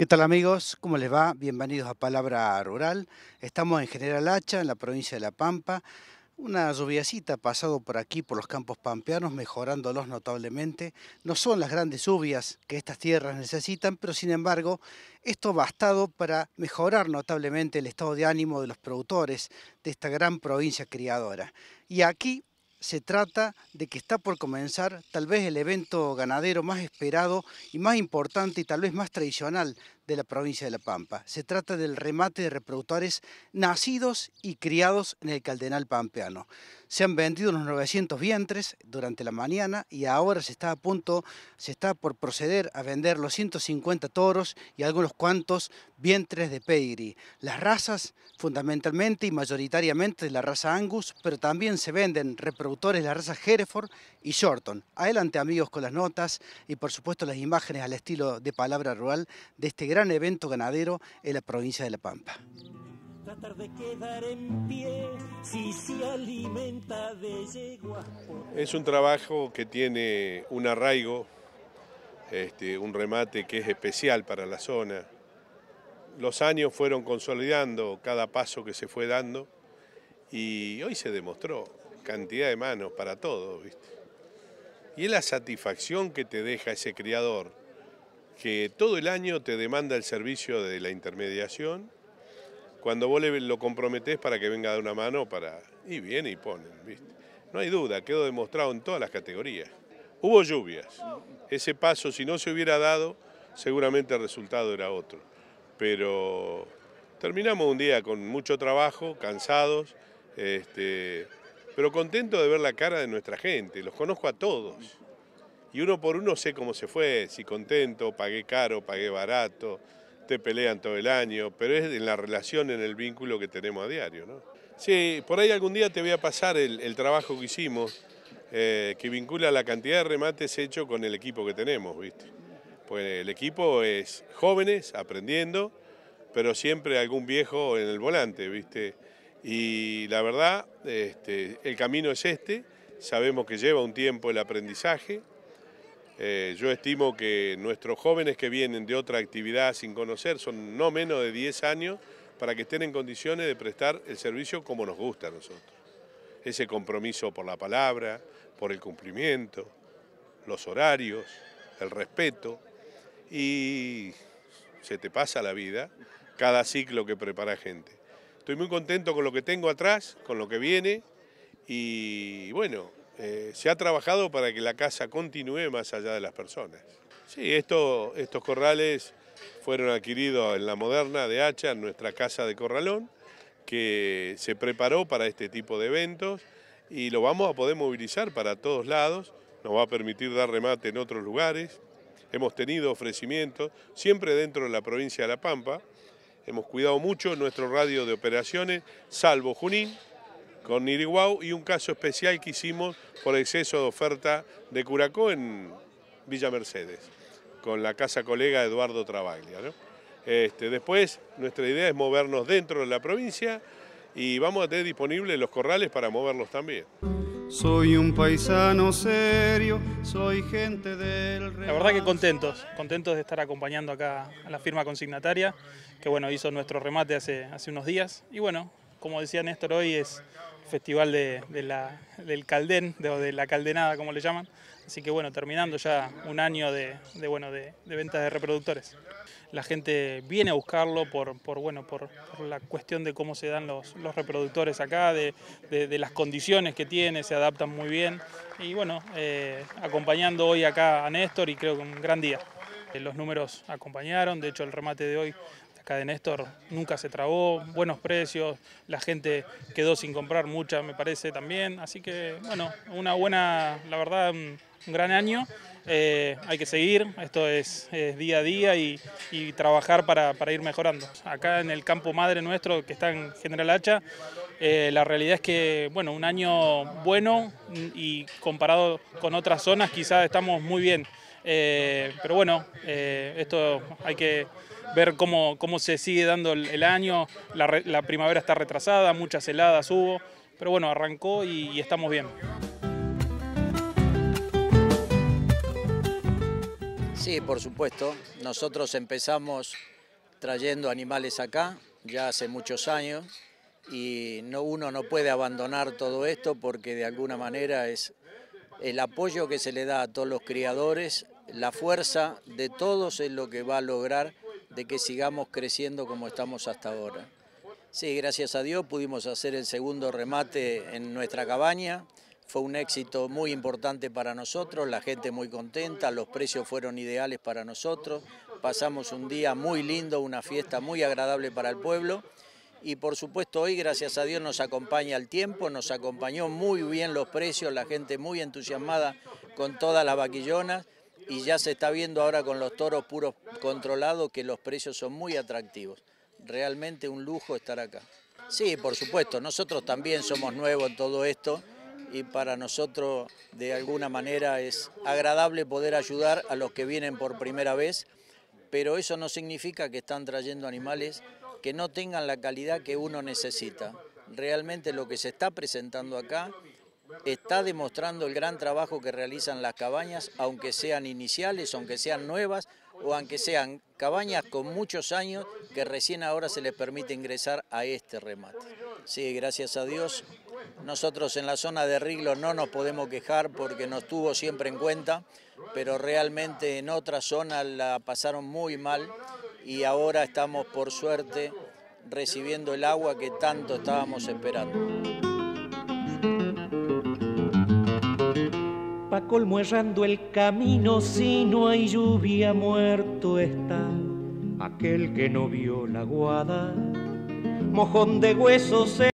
¿Qué tal amigos? ¿Cómo les va? Bienvenidos a Palabra Rural. Estamos en General Hacha, en la provincia de La Pampa. Una lluviacita ha pasado por aquí, por los campos pampeanos, mejorándolos notablemente. No son las grandes lluvias que estas tierras necesitan, pero sin embargo, esto ha bastado para mejorar notablemente el estado de ánimo de los productores de esta gran provincia criadora. Y aquí se trata de que está por comenzar tal vez el evento ganadero más esperado y más importante y tal vez más tradicional de la provincia de La Pampa. Se trata del remate de reproductores nacidos y criados en el Cardenal Pampeano. Se han vendido unos 900 vientres durante la mañana y ahora se está a punto, se está por proceder a vender los 150 toros y algunos cuantos vientres de pedigree. Las razas, fundamentalmente y mayoritariamente de la raza Angus, pero también se venden reproductores de la raza Hereford y Shorton. Adelante amigos con las notas y por supuesto las imágenes al estilo de palabra rural de este gran gran evento ganadero en la provincia de La Pampa. Es un trabajo que tiene un arraigo, este, un remate que es especial para la zona. Los años fueron consolidando cada paso que se fue dando y hoy se demostró cantidad de manos para todos. Y es la satisfacción que te deja ese criador que todo el año te demanda el servicio de la intermediación, cuando vos lo comprometés para que venga de una mano, para y viene y pone, ¿viste? No hay duda, quedó demostrado en todas las categorías. Hubo lluvias, ese paso si no se hubiera dado, seguramente el resultado era otro. Pero terminamos un día con mucho trabajo, cansados, este, pero contento de ver la cara de nuestra gente, los conozco a todos y uno por uno sé cómo se fue, si contento, pagué caro, pagué barato, te pelean todo el año, pero es en la relación, en el vínculo que tenemos a diario. ¿no? Sí, por ahí algún día te voy a pasar el, trabajo que hicimos, eh, que vincula la cantidad de remates hechos con el equipo que tenemos, ¿viste? Pues el equipo es jóvenes, aprendiendo, pero siempre algún viejo en el volante, ¿viste? Y la verdad, este, el camino es este, sabemos que lleva un tiempo el aprendizaje, eh, yo estimo que nuestros jóvenes que vienen de otra actividad sin conocer son no menos de 10 años para que estén en condiciones de prestar el servicio como nos gusta a nosotros. Ese compromiso por la palabra, por el cumplimiento, los horarios, el respeto y se te pasa la vida cada ciclo que prepara gente. Estoy muy contento con lo que tengo atrás, con lo que viene y bueno, eh, se ha trabajado para que la casa continúe más allá de las personas. Sí, estos corrales fueron adquiridos en la moderna de Hacha, en nuestra casa de Corralón, que se preparó para este tipo de eventos y lo vamos a poder movilizar para todos lados, nos va a permitir dar remate en otros lugares. Hemos tenido ofrecimientos, siempre dentro de la provincia de La Pampa, hemos cuidado mucho nuestro radio de operaciones, salvo Junín, con Niriguau y un caso especial que hicimos por exceso de oferta de Curacó en Villa Mercedes, con la casa colega Eduardo Travaglia. Este, después, nuestra idea es movernos dentro de la provincia y vamos a tener disponibles los corrales para moverlos también. Soy un paisano serio, soy gente del... La verdad que contentos, contentos de estar acompañando acá a la firma consignataria, que bueno, hizo nuestro remate hace, hace unos días. Y bueno, como decía Néstor hoy, es festival de, la, del Caldén, de, de, la Caldenada, como le llaman. Así que bueno, terminando ya un año de, bueno, de, ventas de reproductores. La gente viene a buscarlo por, por bueno, por, la cuestión de cómo se dan los, los reproductores acá, de, las condiciones que tiene, se adaptan muy bien. Y bueno, eh, acompañando hoy acá a Néstor y creo que un gran día. Eh, los números acompañaron, de hecho el remate de hoy acá de Néstor nunca se trabó, buenos precios, la gente quedó sin comprar mucha, me parece también. Así que, bueno, una buena, la verdad, un, gran año. Eh, hay que seguir, esto es, día a día y, trabajar para, ir mejorando. Acá en el campo madre nuestro, que está en General Hacha, eh, la realidad es que, bueno, un año bueno y comparado con otras zonas quizás estamos muy bien. Eh, pero bueno, eh, esto hay que ver cómo, cómo se sigue dando el, año. La, primavera está retrasada, muchas heladas hubo, pero bueno, arrancó y, estamos bien. Sí, por supuesto. Nosotros empezamos trayendo animales acá ya hace muchos años y no, uno no puede abandonar todo esto porque de alguna manera es el apoyo que se le da a todos los criadores, la fuerza de todos es lo que va a lograr de que sigamos creciendo como estamos hasta ahora. Sí, gracias a Dios pudimos hacer el segundo remate en nuestra cabaña. Fue un éxito muy importante para nosotros, la gente muy contenta, los precios fueron ideales para nosotros. Pasamos un día muy lindo, una fiesta muy agradable para el pueblo y por supuesto hoy gracias a Dios nos acompaña el tiempo, nos acompañó muy bien los precios, la gente muy entusiasmada con todas las vaquillonas y ya se está viendo ahora con los toros puros controlados que los precios son muy atractivos. Realmente un lujo estar acá. Sí, por supuesto, nosotros también somos nuevos en todo esto y para nosotros de alguna manera es agradable poder ayudar a los que vienen por primera vez, pero eso no significa que están trayendo animales que no tengan la calidad que uno necesita. Realmente lo que se está presentando acá está demostrando el gran trabajo que realizan las cabañas, aunque sean iniciales, aunque sean nuevas, o aunque sean cabañas con muchos años que recién ahora se les permite ingresar a este remate. Sí, gracias a Dios. Nosotros en la zona de Riglo no nos podemos quejar porque nos tuvo siempre en cuenta, pero realmente en otra zona la pasaron muy mal y ahora estamos por suerte recibiendo el agua que tanto estábamos esperando. Pa' colmo errando el camino, si no hay lluvia, muerto está aquel que no vio la guada, mojón de huesos.